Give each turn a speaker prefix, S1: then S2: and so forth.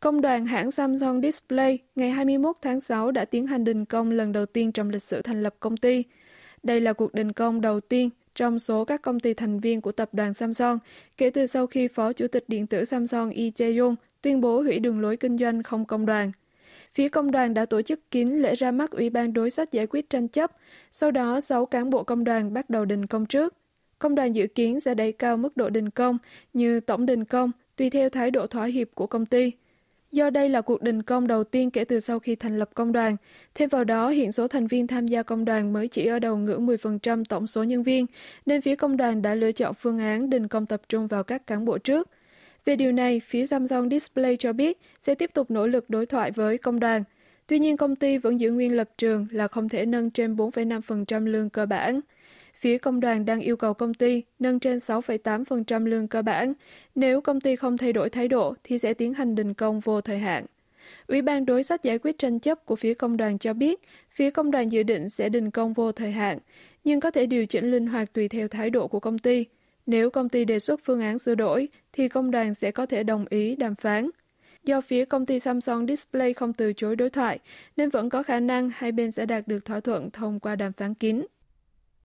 S1: Công đoàn hãng Samsung Display ngày 21 tháng 6 đã tiến hành đình công lần đầu tiên trong lịch sử thành lập công ty. Đây là cuộc đình công đầu tiên trong số các công ty thành viên của tập đoàn Samsung kể từ sau khi Phó Chủ tịch Điện tử Samsung Lee Jae-yong tuyên bố hủy đường lối kinh doanh không công đoàn. Phía công đoàn đã tổ chức kín lễ ra mắt Ủy ban đối sách giải quyết tranh chấp, sau đó 6 cán bộ công đoàn bắt đầu đình công trước. Công đoàn dự kiến sẽ đẩy cao mức độ đình công như tổng đình công tùy theo thái độ thỏa hiệp của công ty – do đây là cuộc đình công đầu tiên kể từ sau khi thành lập công đoàn. Thêm vào đó, hiện số thành viên tham gia công đoàn mới chỉ ở đầu ngưỡng 10% tổng số nhân viên, nên phía công đoàn đã lựa chọn phương án đình công tập trung vào các cán bộ trước. Về điều này, phía Samsung Display cho biết sẽ tiếp tục nỗ lực đối thoại với công đoàn. Tuy nhiên, công ty vẫn giữ nguyên lập trường là không thể nâng trên 4,5% lương cơ bản. Phía công đoàn đang yêu cầu công ty nâng trên 6,8% lương cơ bản. Nếu công ty không thay đổi thái độ thì sẽ tiến hành đình công vô thời hạn. Ủy ban đối sách giải quyết tranh chấp của phía công đoàn cho biết, phía công đoàn dự định sẽ đình công vô thời hạn, nhưng có thể điều chỉnh linh hoạt tùy theo thái độ của công ty. Nếu công ty đề xuất phương án sửa đổi, thì công đoàn sẽ có thể đồng ý đàm phán. Do phía công ty Samsung Display không từ chối đối thoại, nên vẫn có khả năng hai bên sẽ đạt được thỏa thuận thông qua đàm phán kín.